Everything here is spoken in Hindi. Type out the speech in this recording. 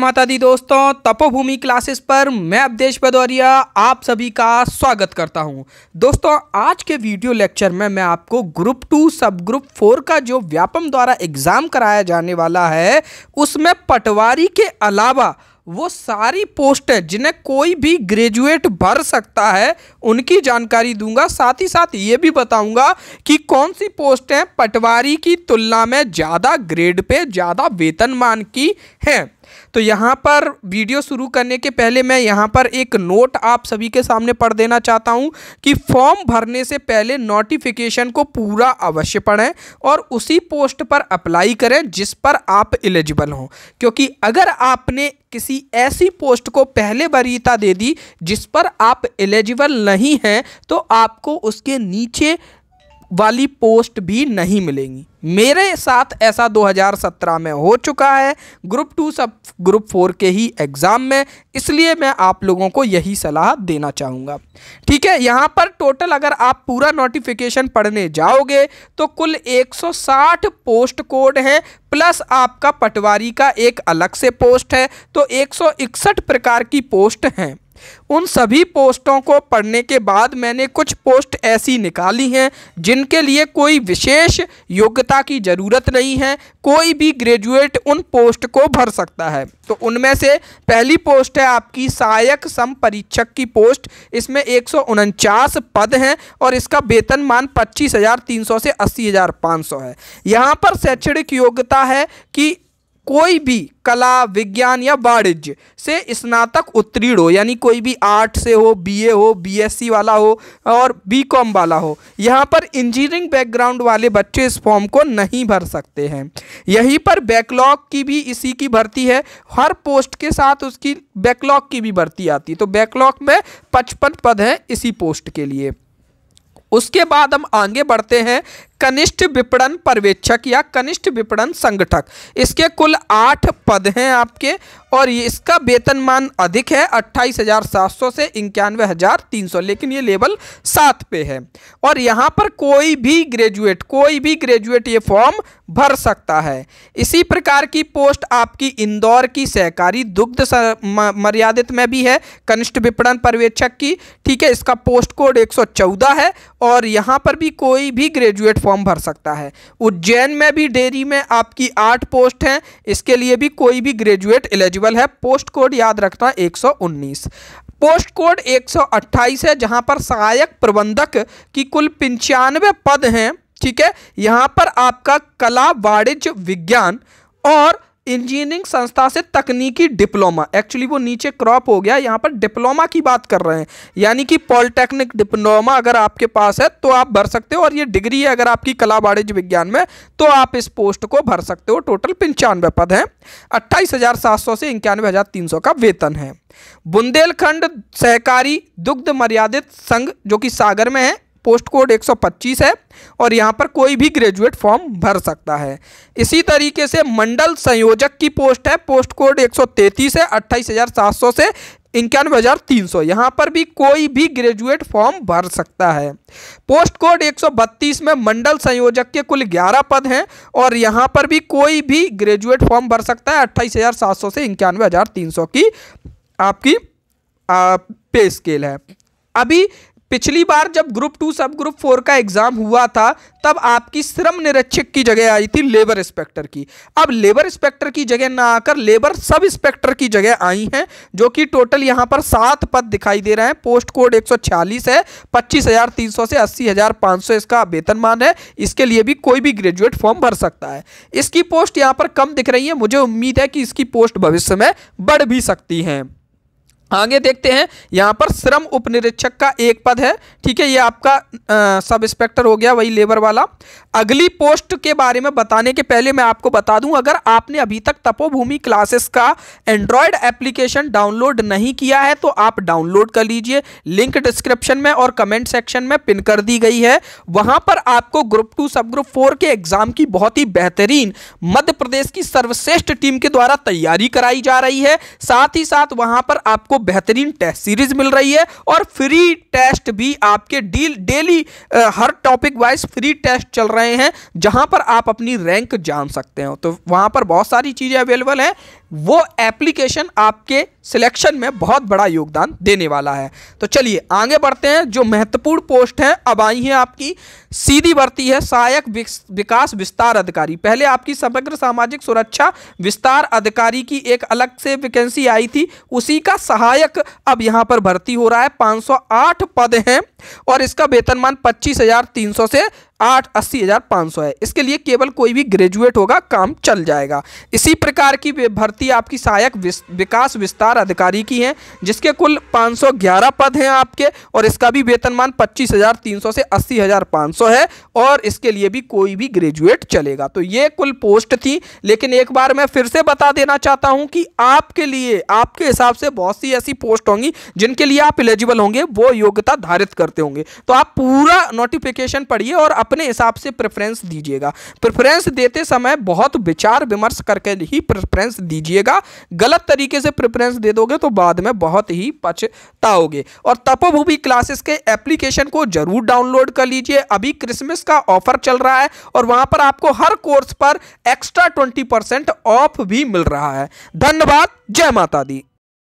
माता दी दोस्तों तपोभूमि क्लासेस पर मैं अवधेश भदौरिया आप सभी का स्वागत करता हूं दोस्तों आज के वीडियो लेक्चर में मैं आपको group two sub group four का जो व्यापम द्वारा एग्ज़ाम कराया जाने वाला है उसमें पटवारी के अलावा वो सारी पोस्ट है जिन्हें कोई भी ग्रेजुएट भर सकता है उनकी जानकारी दूंगा साथ ही साथ ये भी बताऊंगा कि कौन सी पोस्टें पटवारी की तुलना में ज़्यादा ग्रेड पे ज़्यादा वेतनमान की हैं तो यहाँ पर वीडियो शुरू करने के पहले मैं यहाँ पर एक नोट आप सभी के सामने पढ़ देना चाहता हूँ कि फॉर्म भरने से पहले नोटिफिकेशन को पूरा अवश्य पढ़ें और उसी पोस्ट पर अप्लाई करें जिस पर आप एलिजिबल हों क्योंकि अगर आपने किसी ऐसी पोस्ट को पहले वरीयता दे दी जिस पर आप एलिजिबल नहीं हैं तो आपको उसके नीचे वाली पोस्ट भी नहीं मिलेंगी मेरे साथ ऐसा 2017 में हो चुका है group two sub group four के ही एग्ज़ाम में इसलिए मैं आप लोगों को यही सलाह देना चाहूँगा ठीक है यहाँ पर टोटल अगर आप पूरा नोटिफिकेशन पढ़ने जाओगे तो कुल 160 पोस्ट कोड हैं प्लस आपका पटवारी का एक अलग से पोस्ट है तो 161 प्रकार की पोस्ट हैं उन सभी पोस्टों को पढ़ने के बाद मैंने कुछ पोस्ट ऐसी निकाली हैं जिनके लिए कोई विशेष योग्यता की ज़रूरत नहीं है कोई भी ग्रेजुएट उन पोस्ट को भर सकता है तो उनमें से पहली पोस्ट है आपकी सहायक सम परीक्षक की पोस्ट इसमें एक पद हैं और इसका वेतन मान पच्चीस हज़ार तीन सौ से अस्सी हज़ार पाँच सौ है यहाँ पर शैक्षणिक योग्यता है कि कोई भी कला विज्ञान या वाणिज्य से स्नातक उत्तीर्ण हो यानी कोई भी आर्ट से हो बीए हो बीएससी वाला हो और बीकॉम वाला हो यहाँ पर इंजीनियरिंग बैकग्राउंड वाले बच्चे इस फॉर्म को नहीं भर सकते हैं यहीं पर बैकलॉग की भी इसी की भर्ती है हर पोस्ट के साथ उसकी बैकलॉग की भी भर्ती आती है तो बैकलॉग में पचपन पद हैं इसी पोस्ट के लिए उसके बाद हम आगे बढ़ते हैं कनिष्ठ विपणन पर्यवेक्षक या कनिष्ठ विपणन संगठक इसके कुल आठ पद हैं आपके और ये इसका वेतनमान अधिक है अट्ठाईस हज़ार सात सौ से इक्यानवे हज़ार तीन सौ लेकिन ये लेवल सात पे है और यहाँ पर कोई भी ग्रेजुएट कोई भी ग्रेजुएट ये फॉर्म भर सकता है इसी प्रकार की पोस्ट आपकी इंदौर की सहकारी दुग्ध मर्यादित में भी है कनिष्ठ विपणन पर्यवेक्षक की ठीक है इसका पोस्ट कोड एक है और यहाँ पर भी कोई भी ग्रेजुएट फॉर्म भर सकता है उज्जैन में भी डेयरी में आपकी आठ पोस्ट हैं इसके लिए भी कोई भी ग्रेजुएट एलिजिबल है पोस्ट कोड याद रखना 119 पोस्ट कोड 128 है जहां पर सहायक प्रबंधक की कुल पंचानवे पद हैं ठीक है यहाँ पर आपका कला वाणिज्य विज्ञान और इंजीनियरिंग संस्था से तकनीकी डिप्लोमा एक्चुअली वो नीचे क्रॉप हो गया यहाँ पर डिप्लोमा की बात कर रहे हैं यानी कि पॉलिटेक्निक डिप्लोमा अगर आपके पास है तो आप भर सकते हो और ये डिग्री है अगर आपकी कला वाणिज्य विज्ञान में तो आप इस पोस्ट को भर सकते हो टोटल पंचानवे पद हैं अट्ठाईस हज़ार सात सौ से इक्यानवे हज़ार तीन सौ का वेतन है बुंदेलखंड सहकारी दुग्ध मर्यादित संघ जो कि सागर में है पोस्ट कोड 125 है और यहाँ पर कोई भी ग्रेजुएट फॉर्म भर सकता है इसी तरीके से मंडल संयोजक की पोस्ट है पोस्ट कोड 133 है अट्ठाईस से इक्यानवे हज़ार तीन सौ यहाँ पर भी कोई भी ग्रेजुएट फॉर्म भर सकता है पोस्ट कोड 132 में मंडल संयोजक के कुल 11 पद हैं और यहाँ पर भी कोई भी ग्रेजुएट फॉर्म भर सकता है अट्ठाईस हज़ार सात सौ से इक्यानवे हज़ार तीन सौ की आपकी आ, पे स्केल है अभी पिछली बार जब group two sub group four का एग्ज़ाम हुआ था तब आपकी श्रम निरीक्षक की जगह आई थी लेबर इंस्पेक्टर की अब लेबर इंस्पेक्टर की जगह ना आकर लेबर सब इंस्पेक्टर की जगह आई हैं जो कि टोटल यहाँ पर सात पद दिखाई दे रहे हैं पोस्ट कोड 146 है पच्चीस हज़ार तीन सौ से अस्सी हज़ार पाँच सौ इसका वेतनमान है इसके लिए भी कोई भी ग्रेजुएट फॉर्म भर सकता है इसकी पोस्ट यहाँ पर कम दिख रही है मुझे उम्मीद है कि इसकी पोस्ट भविष्य में बढ़ भी सकती हैं आगे देखते हैं यहाँ पर श्रम उपनिरीक्षक का एक पद है ठीक है ये आपका आ, सब इंस्पेक्टर हो गया वही लेबर वाला अगली पोस्ट के बारे में बताने के पहले मैं आपको बता दूं अगर आपने अभी तक तपोभूमि क्लासेस का एंड्रॉयड एप्लीकेशन डाउनलोड नहीं किया है तो आप डाउनलोड कर लीजिए लिंक डिस्क्रिप्शन में और कमेंट सेक्शन में पिन कर दी गई है वहाँ पर आपको group two sub group four के एग्जाम की बहुत ही बेहतरीन मध्य प्रदेश की सर्वश्रेष्ठ टीम के द्वारा तैयारी कराई जा रही है साथ ही साथ वहाँ पर आपको आपको बेहतरीन टेस्ट सीरीज मिल रही है और फ्री टेस्ट भी आपके डील डेली हर टॉपिक वाइज फ्री टेस्ट चल रहे हैं जहां पर आप अपनी रैंक जान सकते हो तो वहां पर बहुत सारी चीज़ें अवेलेबल हैं वो एप्लीकेशन आपके सिलेक्शन में बहुत बड़ा योगदान देने वाला है तो चलिए आगे बढ़ते हैं जो महत्वपूर्ण पोस्ट हैं अब आई हैं आपकी सीधी भर्ती है सहायक विकास विस्तार अधिकारी पहले आपकी समग्र सामाजिक सुरक्षा विस्तार अधिकारी की एक अलग से वैकेंसी आई थी उसी का सहायक अब यहाँ पर भर्ती हो रहा है 508 पद हैं और इसका वेतनमान पच्चीस से आठ अस्सी हज़ार पाँच सौ है इसके लिए केवल कोई भी ग्रेजुएट होगा काम चल जाएगा इसी प्रकार की भर्ती आपकी सहायक विकास विस्तार अधिकारी की है जिसके कुल पाँच सौ ग्यारह पद हैं आपके और इसका भी वेतनमान पच्चीस हज़ार तीन सौ से अस्सी हज़ार पाँच सौ है और इसके लिए भी कोई भी ग्रेजुएट चलेगा तो ये कुल पोस्ट थी लेकिन एक बार मैं फिर से बता देना चाहता हूँ कि आपके लिए आपके हिसाब से बहुत सी ऐसी पोस्ट होंगी जिनके लिए आप एलिजिबल होंगे वो योग्यता धारित करते होंगे तो आप पूरा नोटिफिकेशन पढ़िए और अपने अपने हिसाब से प्रेफरेंस दीजिएगा प्रेफरेंस देते समय बहुत विचार विमर्श करके ही प्रेफरेंस दीजिएगा गलत तरीके से प्रेफरेंस दे दोगे तो बाद में बहुत ही पछताओगे और तपोभूमि क्लासेस के एप्लीकेशन को जरूर डाउनलोड कर लीजिए अभी क्रिसमस का ऑफर चल रहा है और वहां पर आपको हर कोर्स पर एक्स्ट्रा ट्वेंटी परसेंट ऑफ भी मिल रहा है धन्यवाद जय माता दी